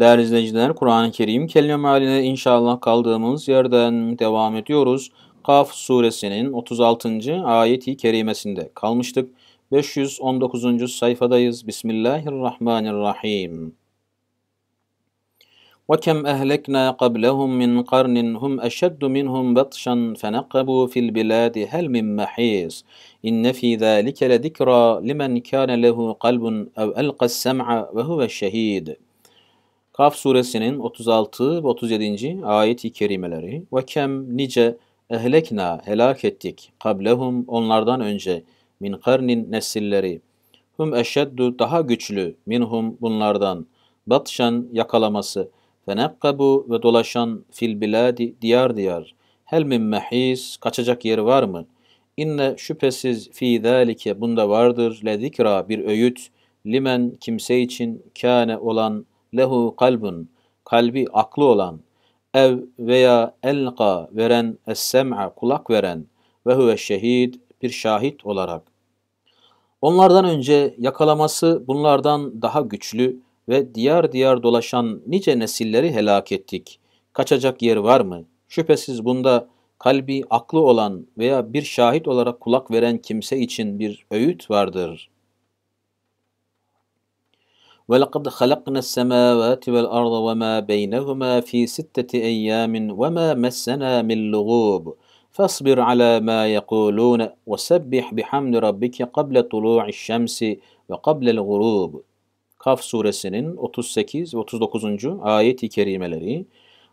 Değerli izleyiciler, Kur'an-ı Kerim kelime mealine inşallah kaldığımız yerden devam ediyoruz. Kaf suresinin 36. ayeti kerimesinde kalmıştık. 519. sayfadayız. Bismillahirrahmanirrahim. وَكَمْ أَهْلَكْنَا قَبْلَهُم مِّنْ قَرْنٍ هُمْ أَشَدُّ مِنْهُمْ بَطْشًا فَنَقَبُوا فِي الْبِلَادِ هَلْ مِن مَّحِيصٍ إِنَّ فِي ذَٰلِكَ لَذِكْرَىٰ لِمَنْ كَانَ لَهُ قَلْبٌ أَوْ أَلْقَى السَّمْعَ وَهُوَ شَهِيدٌ Kaf suresinin 36 ve 37. ayet-i kerimeleri ve kem nice ehlekna helak ettik kablehum onlardan önce min karnin nesilleri hum eşeddu daha güçlü minhum bunlardan batşan yakalaması fenekkabu ve dolaşan fil biladi diyar diyar hel min mehis kaçacak yeri var mı inne şüphesiz fi zalike bunda vardır Ledikra bir öğüt limen kimse için kâne olan lehu kalbun kalbi aklı olan ev veya elqa veren es-sem'a kulak veren ve huve şehid bir şahit olarak. Onlardan önce yakalaması bunlardan daha güçlü ve diyar diyar dolaşan nice nesilleri helak ettik. Kaçacak yer var mı? Şüphesiz bunda kalbi aklı olan veya bir şahit olarak kulak veren kimse için bir öğüt vardır.'' وَلَقَدْ خَلَقْنَا السَّمَاوَاتِ وَالْأَرْضَ وَمَا بَيْنَهُمَا فِي سِتَّةِ أَيَّامٍ وَمَا مَسَّنَا مِنْ لُغُوبٍ فاصبر على ما يقولون وسبح بحمد ربك قبل طلوع الشمس ve قبل الغروب Kaf suresinin 38 ve 39. ayet-i kerimeleri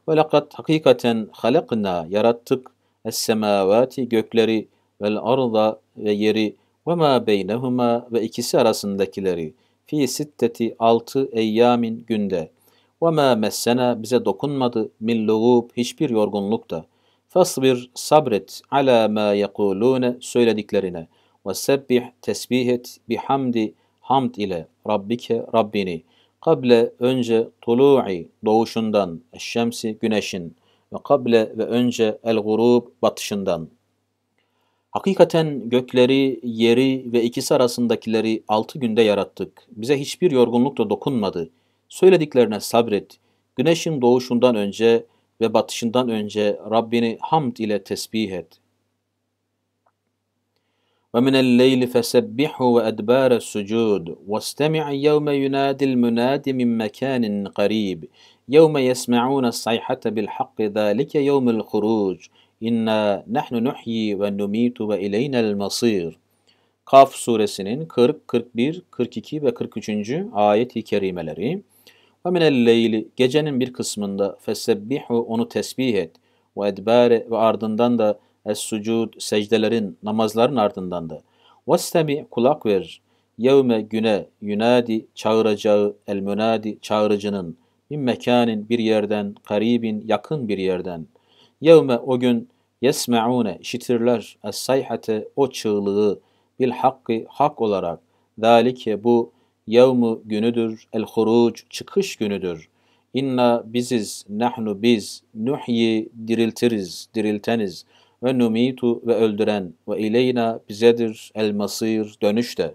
ve lakat hakikaten halakna yarattık es-semavati gökleri vel arda ve yeri ve ma beynehuma ve ikisi arasındakileri fi sitteti altı eyyamin günde. Ve ma messena bize dokunmadı min lugub hiçbir yorgunluk da. Fasbir sabret ala ma yekulune söylediklerine. Ve sebbih tesbih et bihamdi hamd ile Rabbike Rabbini. Kable önce tulu'i doğuşundan, eşşemsi güneşin ve kable ve önce el gurub batışından.'' Hakikaten gökleri, yeri ve ikisi arasındakileri altı günde yarattık. Bize hiçbir yorgunluk da dokunmadı. Söylediklerine sabret. Güneşin doğuşundan önce ve batışından önce Rabbini hamd ile tesbih et. وَمِنَ اللَّيْلِ فَسَبِّحُوا وَأَدْبَارَ السُّجُودِ وَاسْتَمِعْ يَوْمَ يُنَادِ الْمُنَادِ مِنْ مَكَانٍ قَرِيبٍ يَوْمَ يَسْمَعُونَ الصَّيْحَةَ بِالْحَقِّ ذَلِكَ يَوْمُ الْخُرُوجِ İnna nahnu nuhyi ve numitu ve ileynel masir. Kaf suresinin 40, 41, 42 ve 43. ayet-i kerimeleri. Ve minel leyli gecenin bir kısmında fesebbihu onu tesbih et. Ve edbare ve ardından da es sucud secdelerin namazların ardından da. Vestemi kulak ver. Yevme güne yunadi çağıracağı el münadi çağırıcının. bir mekanin bir yerden, karibin yakın bir yerden. Yevme o gün yesme'une işitirler es sayhate o çığlığı bil hakkı hak olarak. Zalike bu yevmu günüdür el huruc çıkış günüdür. İnna biziz nahnu biz nuhyi diriltiriz dirilteniz ve numitu ve öldüren ve ileyna bizedir el masir dönüşte.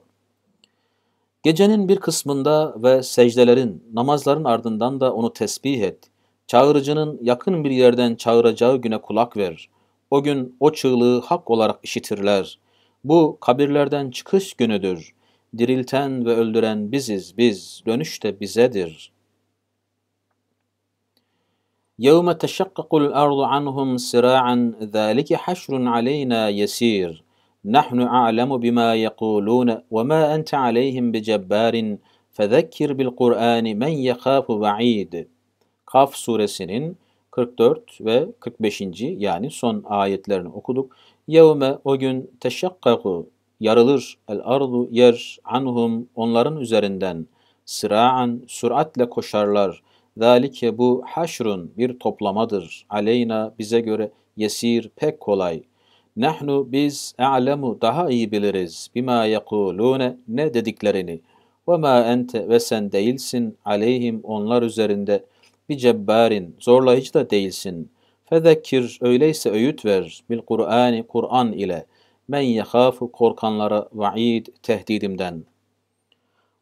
Gecenin bir kısmında ve secdelerin, namazların ardından da onu tesbih et. Çağırıcının yakın bir yerden çağıracağı güne kulak ver. O gün o çığlığı hak olarak işitirler. Bu kabirlerden çıkış günüdür. Dirilten ve öldüren biziz biz, dönüş de bizedir. يَوْمَ تَشَقَّقُ الْأَرْضُ عَنْهُمْ سِرَاعًا ذَٰلِكَ حَشْرٌ عَلَيْنَا يَس۪يرٌ نَحْنُ أَعْلَمُ بِمَا يَقُولُونَ وَمَا أَنْتَ عَلَيْهِمْ بِجَبَّارٍ فَذَكِّرْ بِالْقُرْآنِ مَنْ يَخَافُ وَعِيدٍ Kaf suresinin 44 ve 45. yani son ayetlerini okuduk. Yevme o gün teşakkaku yarılır el ardu yer anhum onların üzerinden sıraan süratle koşarlar. Zalike bu haşrun bir toplamadır. Aleyna bize göre yesir pek kolay. Nahnu biz a'lemu daha iyi biliriz. Bima yekulune ne dediklerini. Ve ma ente ve sen değilsin aleyhim onlar üzerinde bi cebbarin, zorlayıcı da değilsin. Fezekir, öyleyse öğüt ver, bil Kur'ani, Kur'an ile. Men yehâfu, korkanlara vaid, tehdidimden.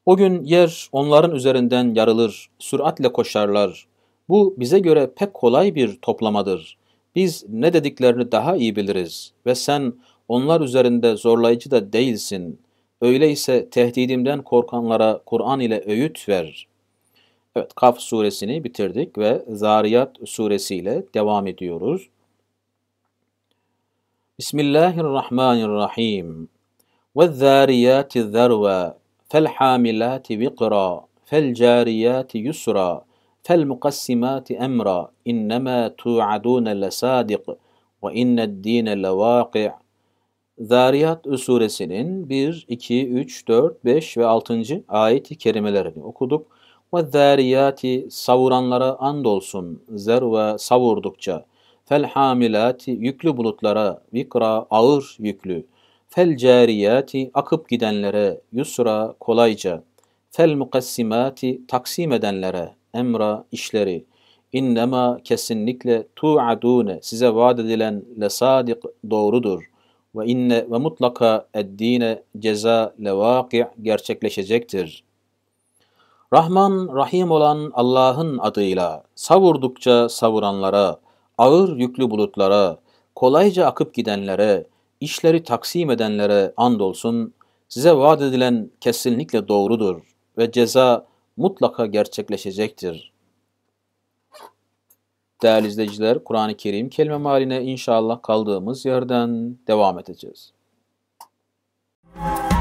O gün yer onların üzerinden yarılır, süratle koşarlar. Bu bize göre pek kolay bir toplamadır. Biz ne dediklerini daha iyi biliriz ve sen onlar üzerinde zorlayıcı da değilsin. Öyleyse tehdidimden korkanlara Kur'an ile öğüt ver.'' Evet, Kaf suresini bitirdik ve Zariyat suresiyle devam ediyoruz. Bismillahirrahmanirrahim. وَالذَّارِيَاتِ الذَّرْوَى فَالْحَامِلَاتِ وِقْرًا فَالْجَارِيَاتِ يُسْرًا فَالْمُقَسِّمَاتِ أَمْرًا إِنَّمَا تُوعَدُونَ لَسَادِقٌ وَإِنَّ الدِّينَ لَوَاقِعٌ Zariyat suresinin 1, 2, 3, 4, 5 ve 6. ayet-i kerimelerini okuduk. Ve zâriyâti savuranlara andolsun zer ve savurdukça. Fel hamilâti yüklü bulutlara vikra ağır yüklü. Fel cariyati akıp gidenlere yusra kolayca. Fel mukassimati taksim edenlere emra işleri. İnnema kesinlikle tu'adune size vaat edilen lesadik doğrudur. Ve inne ve mutlaka eddine ceza levaki gerçekleşecektir.'' Rahman Rahim olan Allah'ın adıyla savurdukça savuranlara, ağır yüklü bulutlara, kolayca akıp gidenlere, işleri taksim edenlere andolsun size vaat edilen kesinlikle doğrudur ve ceza mutlaka gerçekleşecektir. Değerli izleyiciler, Kur'an-ı Kerim kelime maline inşallah kaldığımız yerden devam edeceğiz. Müzik